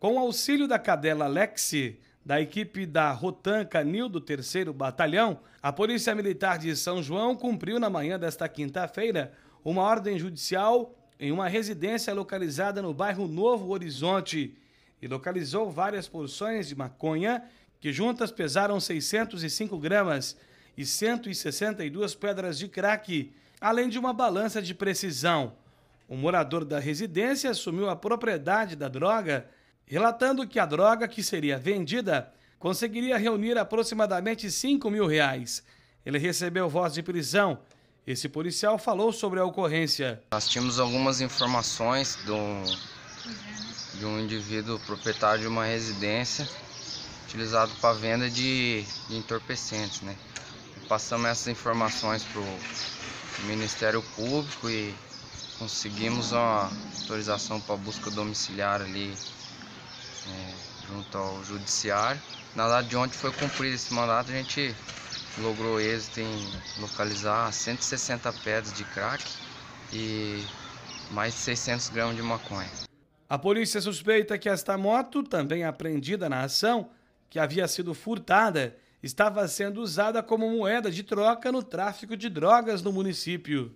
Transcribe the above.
Com o auxílio da cadela Lexi, da equipe da Rotan Canil do 3 Batalhão, a Polícia Militar de São João cumpriu na manhã desta quinta-feira uma ordem judicial em uma residência localizada no bairro Novo Horizonte e localizou várias porções de maconha que juntas pesaram 605 gramas e 162 pedras de crack, além de uma balança de precisão. O morador da residência assumiu a propriedade da droga relatando que a droga que seria vendida conseguiria reunir aproximadamente 5 mil reais. Ele recebeu voz de prisão. Esse policial falou sobre a ocorrência. Nós tínhamos algumas informações de um indivíduo proprietário de uma residência utilizado para venda de, de entorpecentes, né? Passamos essas informações para o Ministério Público e conseguimos uma autorização para busca domiciliar ali é, junto ao judiciário. Na data de ontem foi cumprido esse mandato, a gente logrou êxito em localizar 160 pedras de crack e mais de 600 gramas de maconha. A polícia suspeita que esta moto, também apreendida na ação, que havia sido furtada, estava sendo usada como moeda de troca no tráfico de drogas no município.